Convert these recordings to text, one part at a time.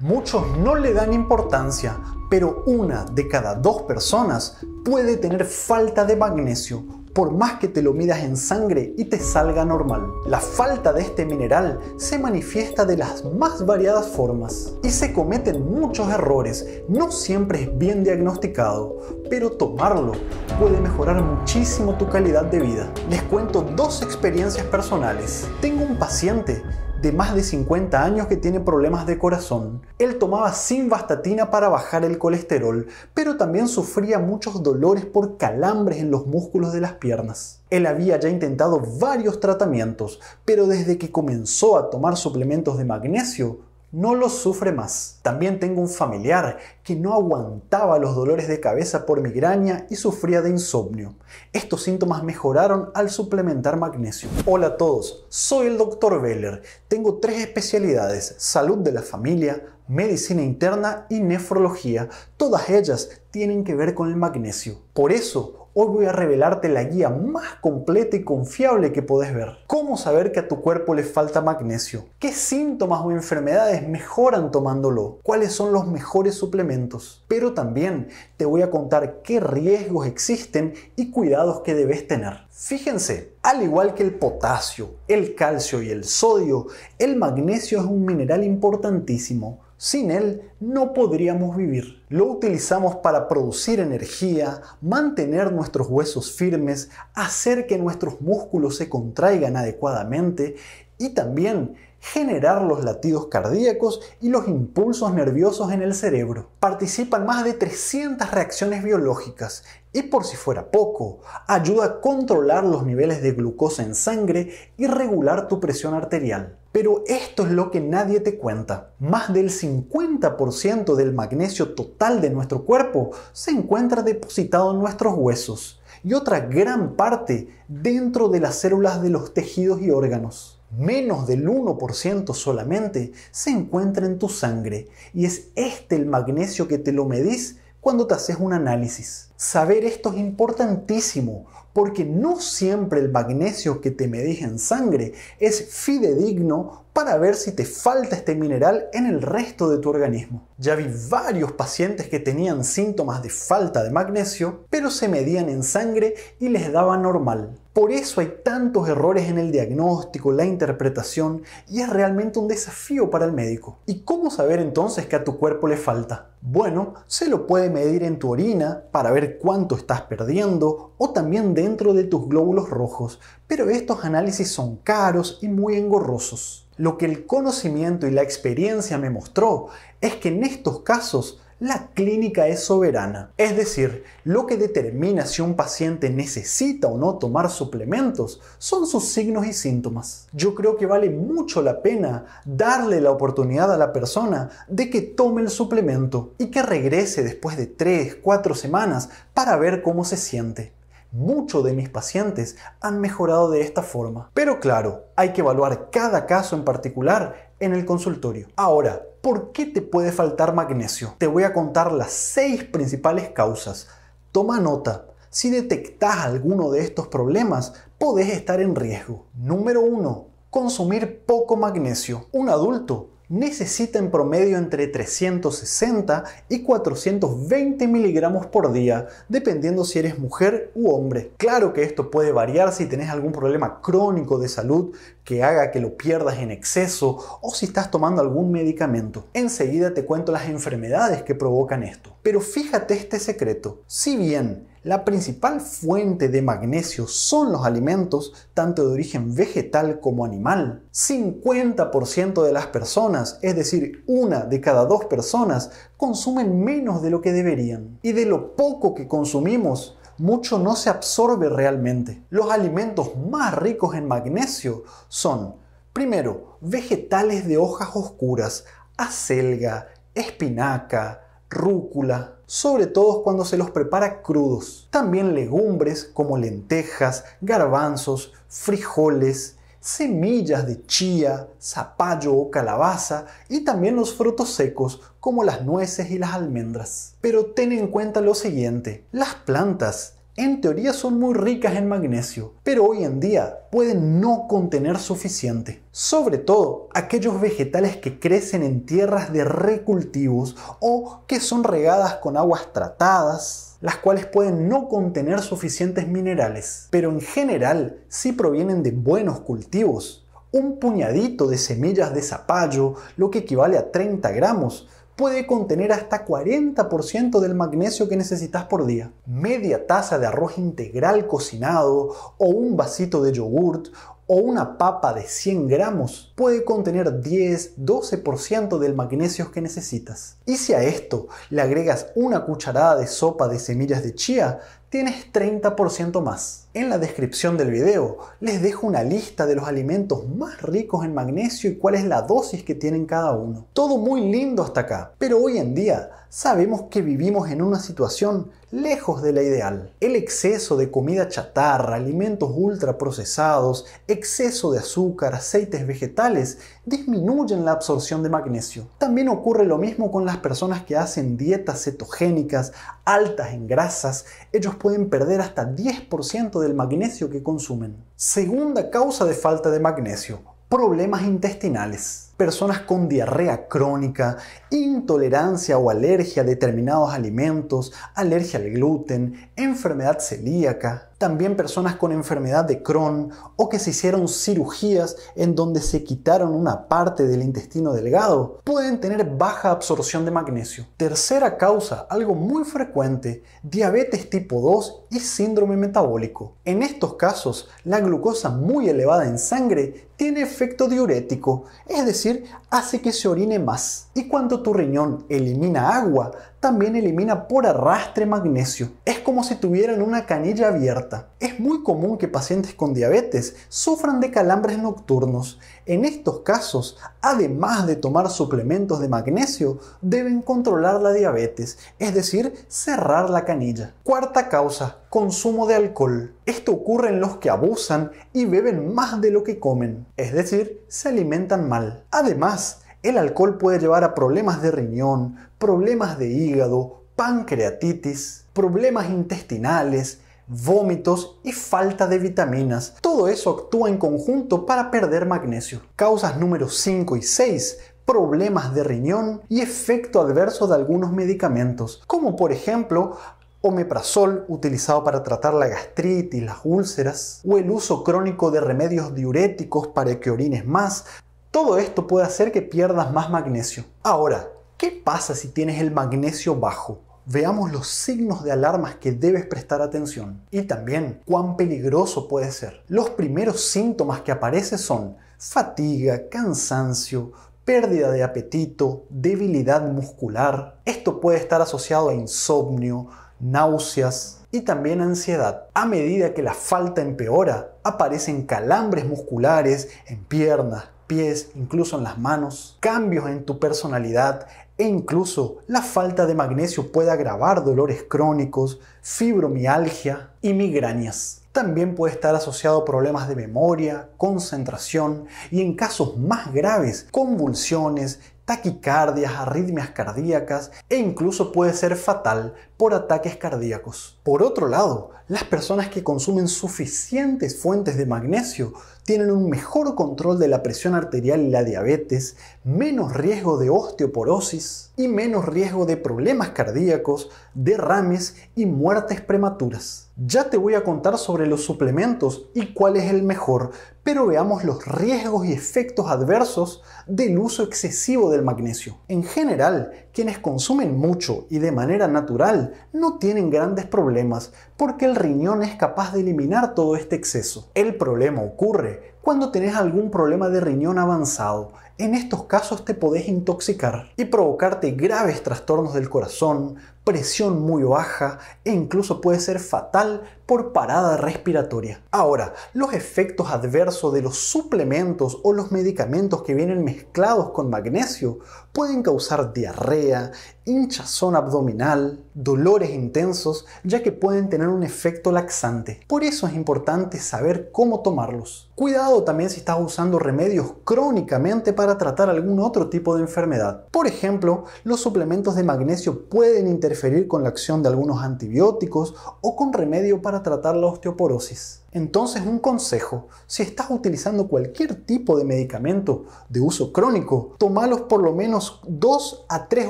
Muchos no le dan importancia, pero una de cada dos personas puede tener falta de magnesio por más que te lo midas en sangre y te salga normal. La falta de este mineral se manifiesta de las más variadas formas y se cometen muchos errores, no siempre es bien diagnosticado, pero tomarlo puede mejorar muchísimo tu calidad de vida. Les cuento dos experiencias personales. Tengo un paciente de más de 50 años que tiene problemas de corazón. Él tomaba simvastatina para bajar el colesterol, pero también sufría muchos dolores por calambres en los músculos de las piernas. Él había ya intentado varios tratamientos, pero desde que comenzó a tomar suplementos de magnesio, no lo sufre más. También tengo un familiar que no aguantaba los dolores de cabeza por migraña y sufría de insomnio. Estos síntomas mejoraron al suplementar magnesio. Hola a todos, soy el Dr. Veller. Tengo tres especialidades, salud de la familia, medicina interna y nefrología. Todas ellas tienen que ver con el magnesio. Por eso, Hoy voy a revelarte la guía más completa y confiable que podés ver. ¿Cómo saber que a tu cuerpo le falta magnesio? ¿Qué síntomas o enfermedades mejoran tomándolo? ¿Cuáles son los mejores suplementos? Pero también te voy a contar qué riesgos existen y cuidados que debes tener. Fíjense, al igual que el potasio, el calcio y el sodio, el magnesio es un mineral importantísimo sin él no podríamos vivir. Lo utilizamos para producir energía, mantener nuestros huesos firmes, hacer que nuestros músculos se contraigan adecuadamente y también generar los latidos cardíacos y los impulsos nerviosos en el cerebro. Participan más de 300 reacciones biológicas, y por si fuera poco, ayuda a controlar los niveles de glucosa en sangre y regular tu presión arterial. Pero esto es lo que nadie te cuenta. Más del 50% del magnesio total de nuestro cuerpo se encuentra depositado en nuestros huesos y otra gran parte dentro de las células de los tejidos y órganos menos del 1% solamente, se encuentra en tu sangre y es este el magnesio que te lo medís cuando te haces un análisis. Saber esto es importantísimo porque no siempre el magnesio que te medís en sangre es fidedigno para ver si te falta este mineral en el resto de tu organismo. Ya vi varios pacientes que tenían síntomas de falta de magnesio, pero se medían en sangre y les daba normal. Por eso hay tantos errores en el diagnóstico, la interpretación, y es realmente un desafío para el médico. ¿Y cómo saber entonces que a tu cuerpo le falta? Bueno, se lo puede medir en tu orina para ver cuánto estás perdiendo o también dentro de tus glóbulos rojos, pero estos análisis son caros y muy engorrosos. Lo que el conocimiento y la experiencia me mostró es que en estos casos la clínica es soberana. Es decir, lo que determina si un paciente necesita o no tomar suplementos son sus signos y síntomas. Yo creo que vale mucho la pena darle la oportunidad a la persona de que tome el suplemento y que regrese después de 3, 4 semanas para ver cómo se siente. Muchos de mis pacientes han mejorado de esta forma. Pero claro, hay que evaluar cada caso en particular en el consultorio. Ahora, ¿Por qué te puede faltar magnesio? Te voy a contar las seis principales causas. Toma nota. Si detectas alguno de estos problemas, podés estar en riesgo. Número 1. Consumir poco magnesio. Un adulto necesita en promedio entre 360 y 420 miligramos por día, dependiendo si eres mujer u hombre. Claro que esto puede variar si tenés algún problema crónico de salud que haga que lo pierdas en exceso o si estás tomando algún medicamento. Enseguida te cuento las enfermedades que provocan esto. Pero fíjate este secreto. Si bien la principal fuente de magnesio son los alimentos, tanto de origen vegetal como animal. 50% de las personas, es decir, una de cada dos personas, consumen menos de lo que deberían. Y de lo poco que consumimos, mucho no se absorbe realmente. Los alimentos más ricos en magnesio son, primero, vegetales de hojas oscuras, acelga, espinaca, rúcula, sobre todo cuando se los prepara crudos. También legumbres como lentejas, garbanzos, frijoles, semillas de chía, zapallo o calabaza y también los frutos secos como las nueces y las almendras. Pero ten en cuenta lo siguiente, las plantas en teoría son muy ricas en magnesio, pero hoy en día pueden no contener suficiente. Sobre todo aquellos vegetales que crecen en tierras de recultivos o que son regadas con aguas tratadas, las cuales pueden no contener suficientes minerales, pero en general si provienen de buenos cultivos. Un puñadito de semillas de zapallo, lo que equivale a 30 gramos, puede contener hasta 40% del magnesio que necesitas por día. Media taza de arroz integral cocinado o un vasito de yogurt o una papa de 100 gramos puede contener 10-12% del magnesio que necesitas. Y si a esto le agregas una cucharada de sopa de semillas de chía, tienes 30% más. En la descripción del video les dejo una lista de los alimentos más ricos en magnesio y cuál es la dosis que tienen cada uno. Todo muy lindo hasta acá, pero hoy en día sabemos que vivimos en una situación lejos de la ideal. El exceso de comida chatarra, alimentos ultraprocesados, exceso de azúcar, aceites vegetales disminuyen la absorción de magnesio. También ocurre lo mismo con las personas que hacen dietas cetogénicas altas en grasas. Ellos pueden perder hasta 10% del magnesio que consumen. Segunda causa de falta de magnesio, problemas intestinales personas con diarrea crónica, intolerancia o alergia a determinados alimentos, alergia al gluten, enfermedad celíaca, también personas con enfermedad de Crohn o que se hicieron cirugías en donde se quitaron una parte del intestino delgado, pueden tener baja absorción de magnesio. Tercera causa, algo muy frecuente, diabetes tipo 2 y síndrome metabólico. En estos casos, la glucosa muy elevada en sangre tiene efecto diurético, es decir, hace que se orine más. Y cuando tu riñón elimina agua, también elimina por arrastre magnesio. Es como si tuvieran una canilla abierta. Es muy común que pacientes con diabetes sufran de calambres nocturnos. En estos casos, además de tomar suplementos de magnesio, deben controlar la diabetes, es decir, cerrar la canilla. Cuarta causa, consumo de alcohol. Esto ocurre en los que abusan y beben más de lo que comen, es decir, se alimentan mal. Además, el alcohol puede llevar a problemas de riñón, problemas de hígado, pancreatitis, problemas intestinales, vómitos y falta de vitaminas. Todo eso actúa en conjunto para perder magnesio. Causas número 5 y 6 problemas de riñón y efecto adverso de algunos medicamentos, como por ejemplo omeprazol utilizado para tratar la gastritis, las úlceras, o el uso crónico de remedios diuréticos para que orines más, todo esto puede hacer que pierdas más magnesio. Ahora, ¿qué pasa si tienes el magnesio bajo? Veamos los signos de alarmas que debes prestar atención y también cuán peligroso puede ser. Los primeros síntomas que aparecen son fatiga, cansancio, pérdida de apetito, debilidad muscular. Esto puede estar asociado a insomnio, náuseas y también ansiedad. A medida que la falta empeora, aparecen calambres musculares en piernas, pies, incluso en las manos, cambios en tu personalidad e incluso la falta de magnesio puede agravar dolores crónicos, fibromialgia y migrañas. También puede estar asociado a problemas de memoria, concentración y en casos más graves, convulsiones, taquicardias, arritmias cardíacas e incluso puede ser fatal por ataques cardíacos. Por otro lado, las personas que consumen suficientes fuentes de magnesio tienen un mejor control de la presión arterial y la diabetes, menos riesgo de osteoporosis y menos riesgo de problemas cardíacos, derrames y muertes prematuras. Ya te voy a contar sobre los suplementos y cuál es el mejor, pero veamos los riesgos y efectos adversos del uso excesivo del magnesio. En general, quienes consumen mucho y de manera natural no tienen grandes problemas porque el riñón es capaz de eliminar todo este exceso. El problema ocurre cuando tenés algún problema de riñón avanzado en estos casos te podés intoxicar y provocarte graves trastornos del corazón, presión muy baja e incluso puede ser fatal por parada respiratoria. Ahora, los efectos adversos de los suplementos o los medicamentos que vienen mezclados con magnesio pueden causar diarrea, hinchazón abdominal, dolores intensos, ya que pueden tener un efecto laxante. Por eso es importante saber cómo tomarlos. Cuidado también si estás usando remedios crónicamente para tratar algún otro tipo de enfermedad. Por ejemplo, los suplementos de magnesio pueden interferir con la acción de algunos antibióticos o con remedio para tratar la osteoporosis. Entonces, un consejo, si estás utilizando cualquier tipo de medicamento de uso crónico, tomalos por lo menos dos a tres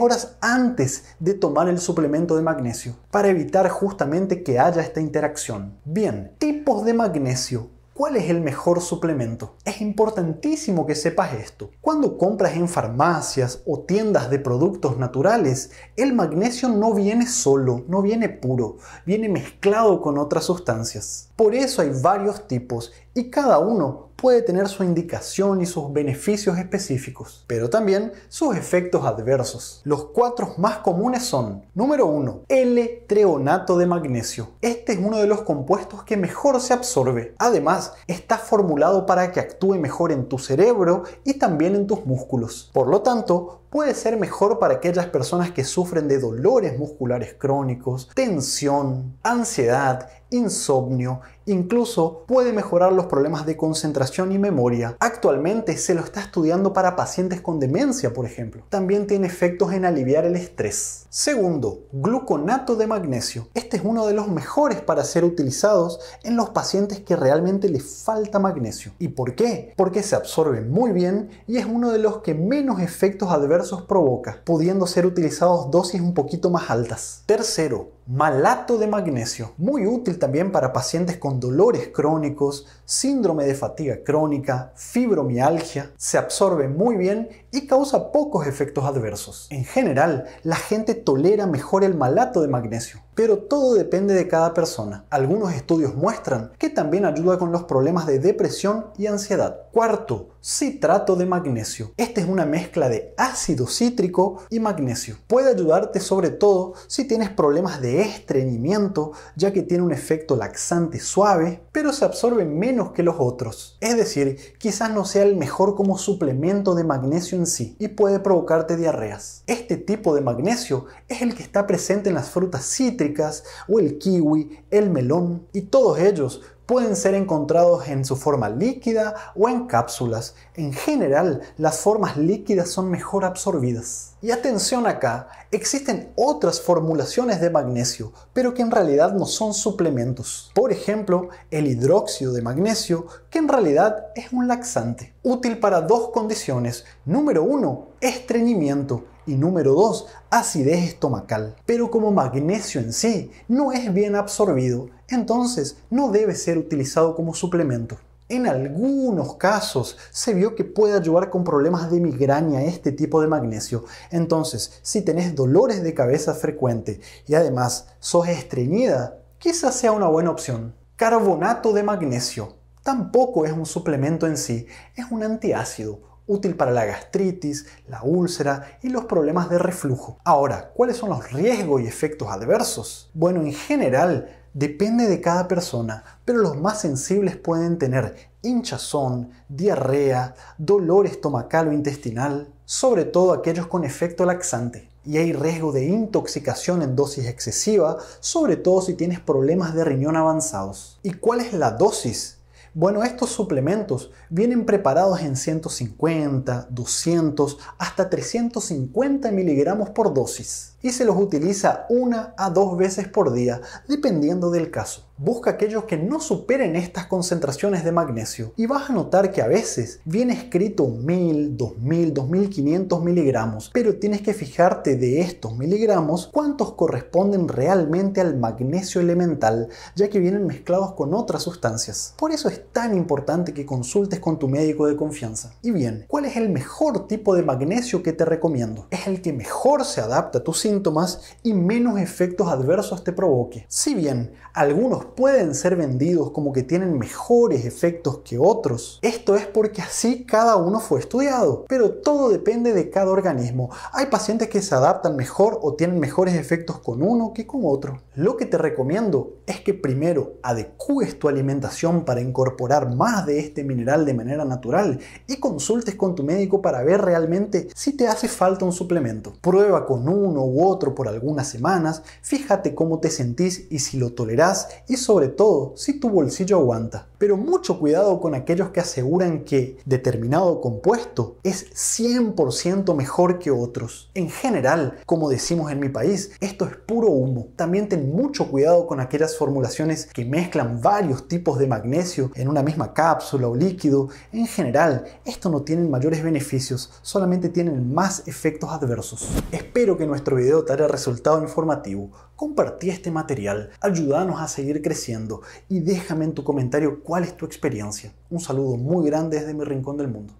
horas antes de tomar el suplemento de magnesio, para evitar justamente que haya esta interacción. Bien, tipos de magnesio ¿Cuál es el mejor suplemento? Es importantísimo que sepas esto. Cuando compras en farmacias o tiendas de productos naturales, el magnesio no viene solo, no viene puro, viene mezclado con otras sustancias. Por eso hay varios tipos y cada uno puede tener su indicación y sus beneficios específicos, pero también sus efectos adversos. Los cuatro más comunes son, número 1, L-treonato de magnesio. Este es uno de los compuestos que mejor se absorbe. Además, está formulado para que actúe mejor en tu cerebro y también en tus músculos. Por lo tanto, puede ser mejor para aquellas personas que sufren de dolores musculares crónicos, tensión, ansiedad, insomnio, incluso puede mejorar los problemas de concentración y memoria. Actualmente se lo está estudiando para pacientes con demencia, por ejemplo. También tiene efectos en aliviar el estrés. Segundo, gluconato de magnesio. Este es uno de los mejores para ser utilizados en los pacientes que realmente les falta magnesio. ¿Y por qué? Porque se absorbe muy bien y es uno de los que menos efectos adversos provoca, pudiendo ser utilizados dosis un poquito más altas. Tercero, Malato de magnesio, muy útil también para pacientes con dolores crónicos, síndrome de fatiga crónica, fibromialgia, se absorbe muy bien y causa pocos efectos adversos. En general, la gente tolera mejor el malato de magnesio, pero todo depende de cada persona. Algunos estudios muestran que también ayuda con los problemas de depresión y ansiedad. Cuarto, citrato de magnesio. Esta es una mezcla de ácido cítrico y magnesio. Puede ayudarte sobre todo si tienes problemas de estreñimiento, ya que tiene un efecto laxante suave, pero se absorbe menos que los otros. Es decir, quizás no sea el mejor como suplemento de magnesio en sí y puede provocarte diarreas. Este tipo de magnesio es el que está presente en las frutas cítricas o el kiwi, el melón y todos ellos pueden ser encontrados en su forma líquida o en cápsulas. En general, las formas líquidas son mejor absorbidas. Y atención acá, existen otras formulaciones de magnesio, pero que en realidad no son suplementos. Por ejemplo, el hidróxido de magnesio, que en realidad es un laxante. Útil para dos condiciones. Número uno, estreñimiento y número 2, acidez estomacal. Pero como magnesio en sí no es bien absorbido, entonces no debe ser utilizado como suplemento. En algunos casos se vio que puede ayudar con problemas de migraña este tipo de magnesio. Entonces, si tenés dolores de cabeza frecuente y además sos estreñida, quizás sea una buena opción. Carbonato de magnesio. Tampoco es un suplemento en sí, es un antiácido, útil para la gastritis, la úlcera y los problemas de reflujo. Ahora, ¿cuáles son los riesgos y efectos adversos? Bueno, en general, depende de cada persona, pero los más sensibles pueden tener hinchazón, diarrea, dolor estomacal o intestinal, sobre todo aquellos con efecto laxante. Y hay riesgo de intoxicación en dosis excesiva, sobre todo si tienes problemas de riñón avanzados. ¿Y cuál es la dosis? Bueno, estos suplementos vienen preparados en 150, 200, hasta 350 miligramos por dosis y se los utiliza una a dos veces por día, dependiendo del caso. Busca aquellos que no superen estas concentraciones de magnesio y vas a notar que a veces viene escrito 1000, 2000, 2500 miligramos, pero tienes que fijarte de estos miligramos cuántos corresponden realmente al magnesio elemental, ya que vienen mezclados con otras sustancias. Por eso es tan importante que consultes con tu médico de confianza. Y bien, ¿cuál es el mejor tipo de magnesio que te recomiendo? Es el que mejor se adapta a tus síntomas y menos efectos adversos te provoque. Si bien algunos pueden ser vendidos como que tienen mejores efectos que otros. Esto es porque así cada uno fue estudiado, pero todo depende de cada organismo. Hay pacientes que se adaptan mejor o tienen mejores efectos con uno que con otro. Lo que te recomiendo es que primero adecúes tu alimentación para incorporar más de este mineral de manera natural y consultes con tu médico para ver realmente si te hace falta un suplemento. Prueba con uno u otro por algunas semanas, fíjate cómo te sentís y si lo toleras y sobre todo si tu bolsillo aguanta. Pero mucho cuidado con aquellos que aseguran que determinado compuesto es 100% mejor que otros. En general, como decimos en mi país, esto es puro humo. También ten mucho cuidado con aquellas formulaciones que mezclan varios tipos de magnesio en una misma cápsula o líquido. En general, esto no tiene mayores beneficios, solamente tienen más efectos adversos. Espero que nuestro video te haya resultado informativo. Compartí este material, ayúdanos a seguir creciendo y déjame en tu comentario cuál es tu experiencia. Un saludo muy grande desde mi rincón del mundo.